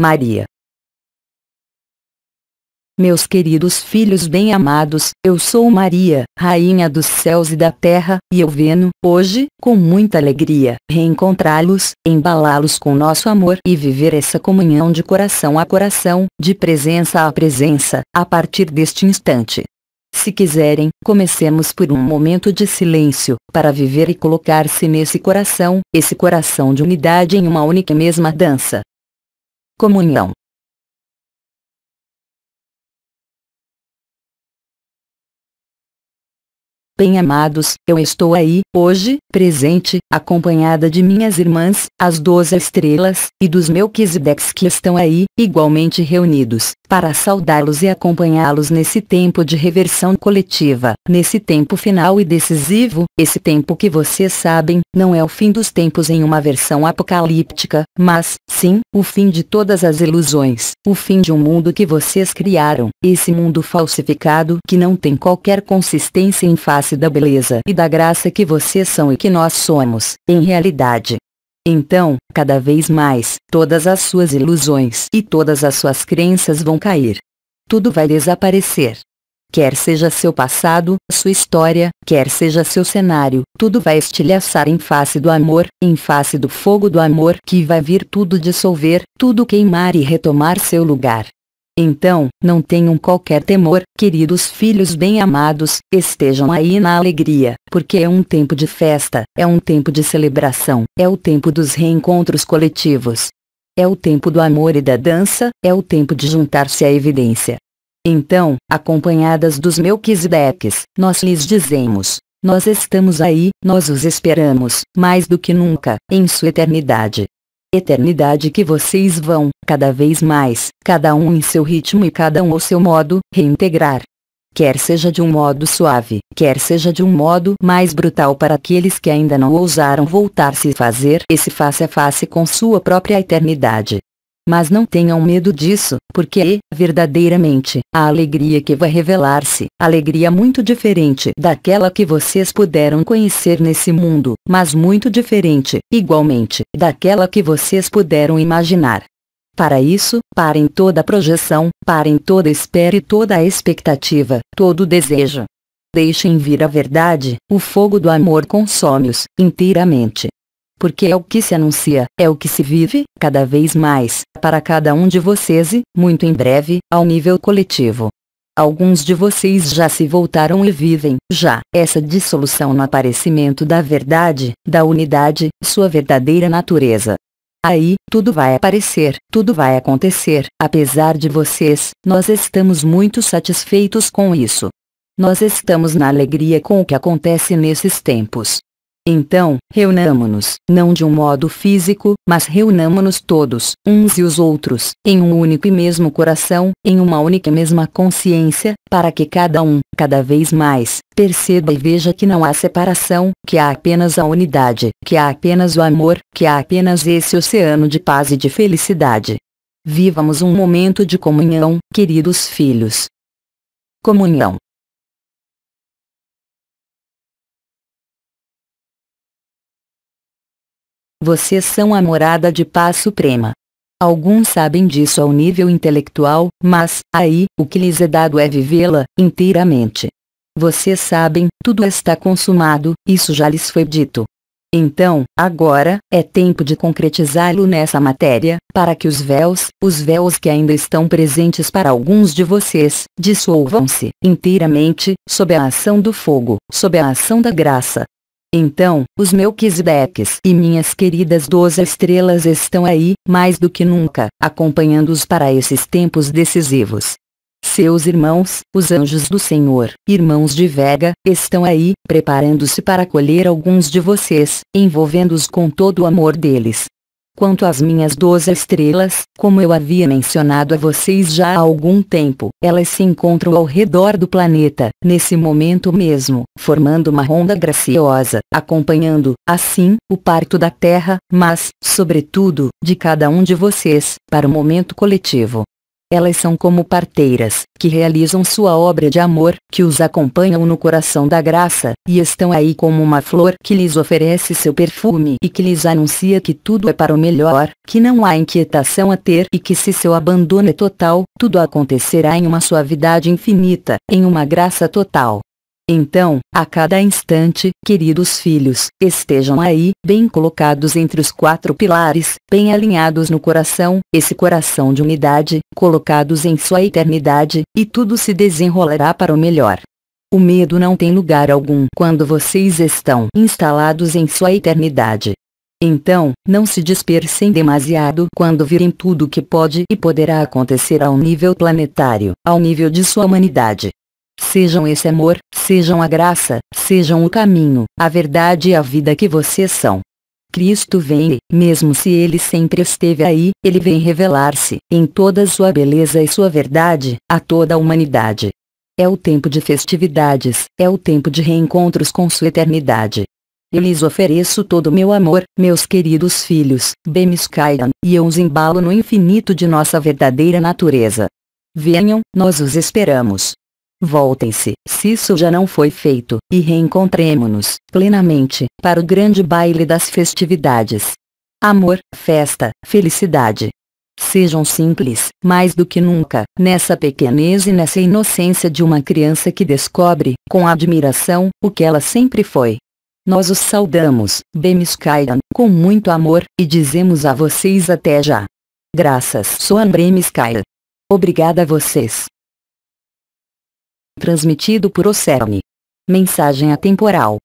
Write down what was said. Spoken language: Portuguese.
Maria. Meus queridos filhos bem-amados, eu sou Maria, Rainha dos céus e da terra, e eu venho, hoje, com muita alegria, reencontrá-los, embalá-los com nosso amor e viver essa comunhão de coração a coração, de presença a presença, a partir deste instante. Se quiserem, comecemos por um momento de silêncio, para viver e colocar-se nesse coração, esse coração de unidade em uma única e mesma dança comunhão Bem-amados, eu estou aí, hoje, presente, acompanhada de minhas irmãs, as doze estrelas, e dos Melquisedeques que estão aí, igualmente reunidos, para saudá-los e acompanhá-los nesse tempo de reversão coletiva, nesse tempo final e decisivo, esse tempo que vocês sabem, não é o fim dos tempos em uma versão apocalíptica, mas, sim, o fim de todas as ilusões, o fim de um mundo que vocês criaram, esse mundo falsificado que não tem qualquer consistência em face da beleza e da graça que vocês são e que nós somos, em realidade, então, cada vez mais, todas as suas ilusões e todas as suas crenças vão cair. Tudo vai desaparecer. Quer seja seu passado, sua história, quer seja seu cenário, tudo vai estilhaçar em face do amor, em face do fogo do amor que vai vir tudo dissolver, tudo queimar e retomar seu lugar. Então, não tenham qualquer temor, queridos filhos bem-amados, estejam aí na alegria, porque é um tempo de festa, é um tempo de celebração, é o tempo dos reencontros coletivos. É o tempo do amor e da dança, é o tempo de juntar-se à evidência. Então, acompanhadas dos Melquisedeques, nós lhes dizemos, nós estamos aí, nós os esperamos, mais do que nunca, em sua eternidade eternidade que vocês vão, cada vez mais, cada um em seu ritmo e cada um ao seu modo, reintegrar. Quer seja de um modo suave, quer seja de um modo mais brutal para aqueles que ainda não ousaram voltar-se e fazer esse face a face com sua própria eternidade. Mas não tenham medo disso, porque é, verdadeiramente, a alegria que vai revelar-se, alegria muito diferente daquela que vocês puderam conhecer nesse mundo, mas muito diferente, igualmente, daquela que vocês puderam imaginar. Para isso, parem toda projeção, parem toda espera e toda a expectativa, todo desejo. Deixem vir a verdade, o fogo do amor consome-os, inteiramente porque é o que se anuncia, é o que se vive, cada vez mais, para cada um de vocês e, muito em breve, ao nível coletivo. Alguns de vocês já se voltaram e vivem, já, essa dissolução no aparecimento da verdade, da unidade, sua verdadeira natureza. Aí, tudo vai aparecer, tudo vai acontecer, apesar de vocês, nós estamos muito satisfeitos com isso. Nós estamos na alegria com o que acontece nesses tempos. Então, reunamo-nos, não de um modo físico, mas reunamo-nos todos, uns e os outros, em um único e mesmo coração, em uma única e mesma consciência, para que cada um, cada vez mais, perceba e veja que não há separação, que há apenas a unidade, que há apenas o amor, que há apenas esse oceano de paz e de felicidade. Vivamos um momento de comunhão, queridos filhos. Comunhão. Vocês são a morada de paz suprema. Alguns sabem disso ao nível intelectual, mas, aí, o que lhes é dado é vivê-la, inteiramente. Vocês sabem, tudo está consumado, isso já lhes foi dito. Então, agora, é tempo de concretizá-lo nessa matéria, para que os véus, os véus que ainda estão presentes para alguns de vocês, dissolvam-se, inteiramente, sob a ação do fogo, sob a ação da graça, então, os Melquisedeques e minhas queridas doze estrelas estão aí, mais do que nunca, acompanhando-os para esses tempos decisivos. Seus irmãos, os anjos do Senhor, irmãos de Vega, estão aí, preparando-se para acolher alguns de vocês, envolvendo-os com todo o amor deles, Quanto às minhas 12 estrelas, como eu havia mencionado a vocês já há algum tempo, elas se encontram ao redor do planeta, nesse momento mesmo, formando uma ronda graciosa, acompanhando, assim, o parto da Terra, mas, sobretudo, de cada um de vocês, para o momento coletivo. Elas são como parteiras, que realizam sua obra de amor, que os acompanham no coração da graça, e estão aí como uma flor que lhes oferece seu perfume e que lhes anuncia que tudo é para o melhor, que não há inquietação a ter e que se seu abandono é total, tudo acontecerá em uma suavidade infinita, em uma graça total. Então, a cada instante, queridos filhos, estejam aí, bem colocados entre os quatro pilares, bem alinhados no coração, esse coração de unidade, colocados em sua eternidade, e tudo se desenrolará para o melhor. O medo não tem lugar algum quando vocês estão instalados em sua eternidade. Então, não se dispersem demasiado quando virem tudo o que pode e poderá acontecer ao nível planetário, ao nível de sua humanidade. Sejam esse amor, sejam a graça, sejam o caminho, a verdade e a vida que vocês são. Cristo vem e, mesmo se ele sempre esteve aí, ele vem revelar-se, em toda sua beleza e sua verdade, a toda a humanidade. É o tempo de festividades, é o tempo de reencontros com sua eternidade. Eu lhes ofereço todo o meu amor, meus queridos filhos, Bemis e eu os embalo no infinito de nossa verdadeira natureza. Venham, nós os esperamos. Voltem-se, se isso já não foi feito, e reencontremo-nos, plenamente, para o grande baile das festividades. Amor, festa, felicidade. Sejam simples, mais do que nunca, nessa pequenez e nessa inocência de uma criança que descobre, com admiração, o que ela sempre foi. Nós os saudamos, Bemiskaian, com muito amor, e dizemos a vocês até já. Graças, Soan Bremiskaian. Obrigada a vocês transmitido por OCERN. Mensagem atemporal